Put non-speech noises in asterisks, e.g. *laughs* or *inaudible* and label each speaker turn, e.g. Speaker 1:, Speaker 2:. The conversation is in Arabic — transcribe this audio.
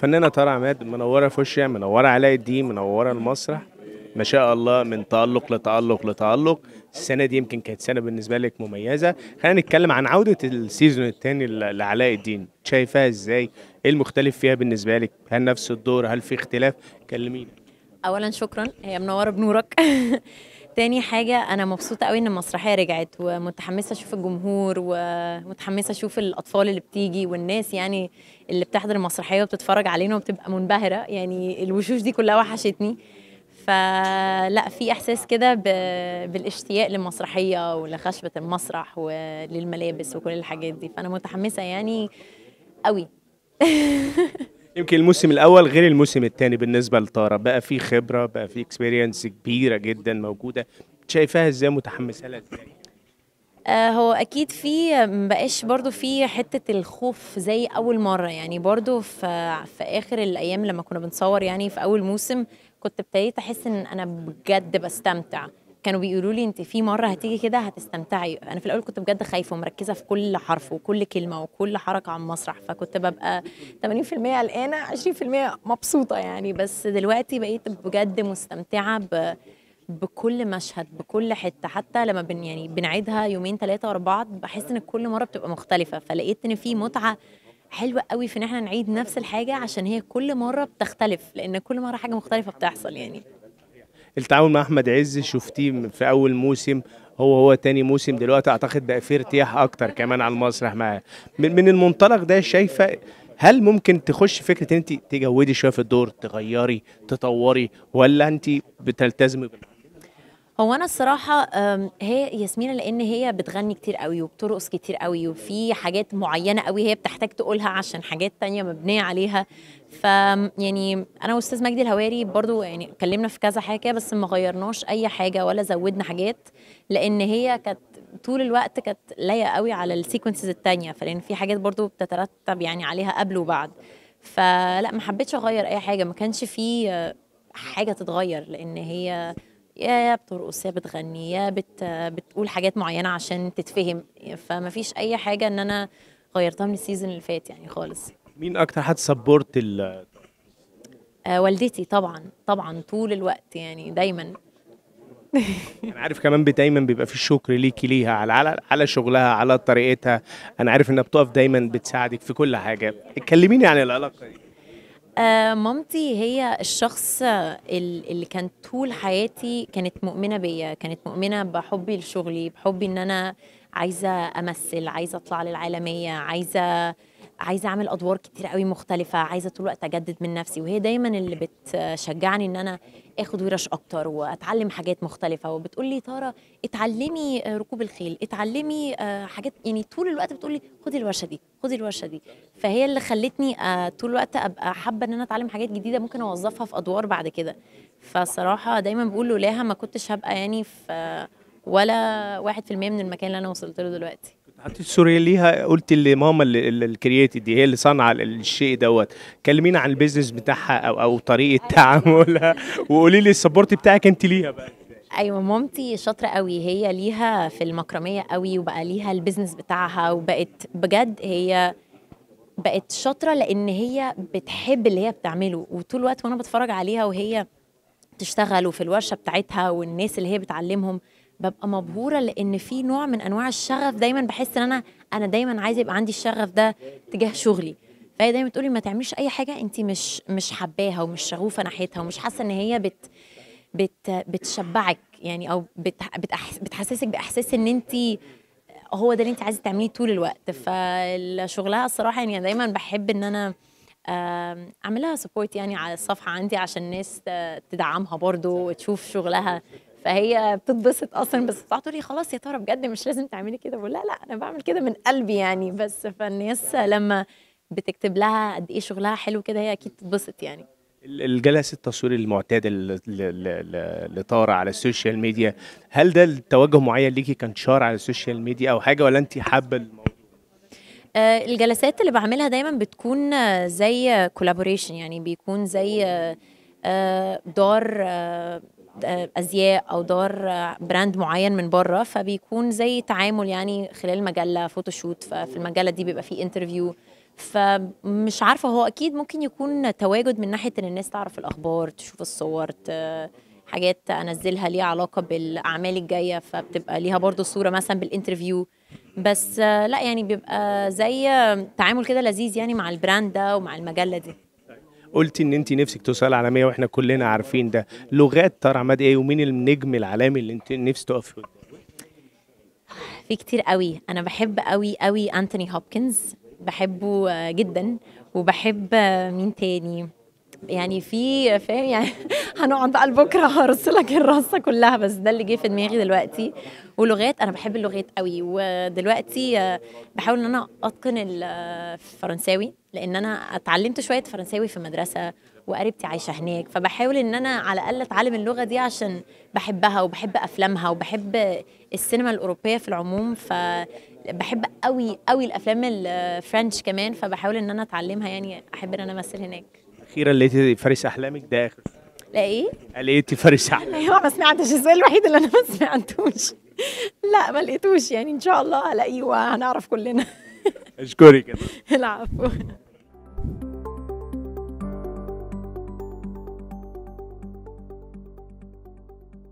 Speaker 1: فنانه طار عماد منوره في منوره علاء الدين منوره المسرح ما شاء الله من تألق لتألق لتألق السنة دي يمكن كانت سنة بالنسبة لك مميزة خلينا نتكلم عن عودة السيزون الثاني لعلاء الدين شايفاها ازاي ايه المختلف فيها بالنسبة لك هل نفس الدور هل في اختلاف كلمينا
Speaker 2: اولا شكرا هي منوره بنورك *laughs* تاني حاجة أنا مبسوطة قوي إن المسرحية رجعت ومتحمسة أشوف الجمهور ومتحمسة أشوف الأطفال اللي بتيجي والناس يعني اللي بتحضر المسرحية وبتتفرج علينا وبتبقى منبهرة يعني الوشوش دي كلها وحشتني فلا في إحساس كده بالاشتياق للمسرحية ولخشبة المسرح وللملابس وكل الحاجات دي فأنا متحمسة يعني قوي
Speaker 1: *laughs* يمكن الموسم الاول غير الموسم الثاني بالنسبه لطاره بقى في خبره بقى في اكسبيرينس كبيره جدا موجوده شايفاها ازاي متحمسه لها ازاي
Speaker 2: آه، هو اكيد في مبقاش برضو في حته الخوف زي اول مره يعني برضو في, في اخر الايام لما كنا بنصور يعني في اول موسم كنت ابتديت احس ان انا بجد بستمتع كانوا بيقولوا لي انت في مره هتيجي كده هتستمتعي انا في الاول كنت بجد خايفه ومركزه في كل حرف وكل كلمه وكل حركه على المسرح فكنت ببقى 80% قلقانه 20% مبسوطه يعني بس دلوقتي بقيت بجد مستمتعه ب بكل مشهد بكل حته حتى لما بن يعني بنعيدها يومين ثلاثه ورا بعض بحس ان كل مره بتبقى مختلفه فلقيت ان في متعه حلوه قوي في ان احنا نعيد نفس الحاجه عشان هي كل مره بتختلف لان كل مره حاجه مختلفه بتحصل يعني
Speaker 1: التعاون مع احمد عز شفتيه في اول موسم هو هو تاني موسم دلوقتي اعتقد بقى في ارتياح اكتر كمان على المسرح معاه من, المنطلق ده شايفه هل ممكن تخش فكره انت تجودي شويه في الدور تغيري تطوري ولا انت بتلتزمي بالحب؟
Speaker 2: هو انا الصراحه هي ياسمينه لان هي بتغني كتير قوي وبترقص كتير قوي وفي حاجات معينه قوي هي بتحتاج تقولها عشان حاجات تانية مبنيه عليها ف يعني انا واستاذ مجدي الهواري برضو يعني اتكلمنا في كذا حاجه بس ما غيرناش اي حاجه ولا زودنا حاجات لان هي كانت طول الوقت كانت لايقه قوي على السيكونسز التانية فلان في حاجات برضو بتترتب يعني عليها قبل وبعد فلا ما حبيتش اغير اي حاجه ما كانش في آه، حاجه تتغير لان هي يا بترقص يا بتغني يا بت بتقول حاجات معينه عشان تتفهم فما فيش اي حاجه ان انا غيرتها من السيزون اللي فات يعني خالص
Speaker 1: مين اكتر حد سبورت ال
Speaker 2: آه والدتي طبعا طبعا طول الوقت يعني دايما
Speaker 1: انا عارف كمان دايما بيبقى في شكر ليكي ليها على على على شغلها على طريقتها انا عارف انها بتقف دايما بتساعدك في كل حاجه اتكلميني عن العلاقه دي
Speaker 2: آه مامتي هي الشخص اللي كان طول حياتي كانت مؤمنه بيا كانت مؤمنه بحبي لشغلي بحبي ان انا عايزه امثل عايزه اطلع للعالميه عايزه عايزه اعمل ادوار كتير قوي مختلفه عايزه طول الوقت اجدد من نفسي وهي دايما اللي بتشجعني ان انا اخد ورش اكتر واتعلم حاجات مختلفه وبتقول لي تارا اتعلمي ركوب الخيل اتعلمي آه، حاجات يعني طول الوقت بتقول لي خدي الورشه دي خدي الورشه دي فهي اللي خلتني آه، طول الوقت ابقى حابه ان انا اتعلم حاجات جديده ممكن اوظفها في ادوار بعد كده فصراحه دايما بقول لولاها ما كنتش هبقى يعني في آه، ولا واحد في المية من المكان اللي انا وصلت له دلوقتي
Speaker 1: حطيت سوريا ليها قلت اللي الكرييتيف دي هي اللي صنع الشيء دوت كلمينا عن البيزنس بتاعها او او طريقه *laughs* تعاملها وقولي لي السبورت بتاعك انت ليها بقى
Speaker 2: ايوه مامتي شاطره قوي هي ليها في المكرميه قوي وبقى ليها البيزنس بتاعها وبقت بجد هي بقت شاطره لان هي بتحب اللي هي بتعمله وطول الوقت وانا بتفرج عليها وهي بتشتغل وفي الورشه بتاعتها والناس اللي هي بتعلمهم ببقى مبهوره لان في نوع من انواع الشغف دايما بحس ان انا انا دايما عايزه يبقى عندي الشغف ده تجاه شغلي فهي دايما تقولي ما تعمليش اي حاجه انت مش مش حباها ومش شغوفه ناحيتها ومش حاسه ان هي بت بت بتشبعك يعني او بت بتحسسك باحساس ان انت هو ده اللي انت عايزه تعمليه طول الوقت فشغلها الصراحه يعني دايما بحب ان انا اعملها سبورت يعني على الصفحه عندي عشان الناس تدعمها برضو وتشوف شغلها فهي بتتبسط اصلا بس بتقعد لي خلاص يا ترى بجد مش لازم تعملي كده بقول لا لا انا بعمل كده من قلبي يعني بس فالناس لما بتكتب لها قد ايه شغلها حلو كده هي اكيد تتبسط يعني
Speaker 1: الجلس التصوير المعتاد اللي طار على السوشيال ميديا هل ده التوجه معين ليكي كان شار على السوشيال ميديا او حاجه ولا انت حابه الموضوع
Speaker 2: آه، الجلسات اللي بعملها دايما بتكون زي كولابوريشن يعني بيكون زي آه، دار آه، ازياء او دار براند معين من بره فبيكون زي تعامل يعني خلال مجله فوتوشوت ففي المجله دي بيبقى فيه انترفيو فمش عارفه هو اكيد ممكن يكون تواجد من ناحيه ان الناس تعرف الاخبار تشوف الصور حاجات انزلها ليها علاقه بالاعمال الجايه فبتبقى ليها برضو صوره مثلا بالانترفيو بس آه، لا يعني بيبقى زي تعامل كده لذيذ يعني مع البراند ده ومع المجله دي
Speaker 1: قلت ان انت نفسك توصلي عالميه واحنا كلنا عارفين ده لغات ترى عماد ايه ومين النجم العالمي اللي انت نفسك تقفي
Speaker 2: في كتير قوي انا بحب قوي قوي انتوني هوبكنز بحبه جدا وبحب مين تاني يعني في فاهم يعني *laughs* هنقعد بقى لبكره هرص لك الرصه كلها بس ده اللي جه في دماغي دلوقتي ولغات انا بحب اللغات قوي ودلوقتي آه، بحاول ان انا اتقن الفرنساوي آه، لان انا اتعلمت شويه فرنساوي في مدرسه وقريبتي عايشه هناك فبحاول ان انا على الاقل اتعلم اللغه دي عشان بحبها وبحب افلامها وبحب السينما الاوروبيه في العموم ف بحب قوي قوي الافلام الفرنش آه، كمان فبحاول ان انا اتعلمها يعني احب ان انا امثل هناك
Speaker 1: الاخيره اللي لقيتي فارس احلامك ده اخر لا ايه؟ لقيتي فارس احلامك
Speaker 2: *laughs* ايوه ما سمعتش السؤال الوحيد اللي انا ما سمعتوش لا ما لقيتوش يعني ان شاء الله هلاقيه وهنعرف كلنا اشكرك *laughs* العفو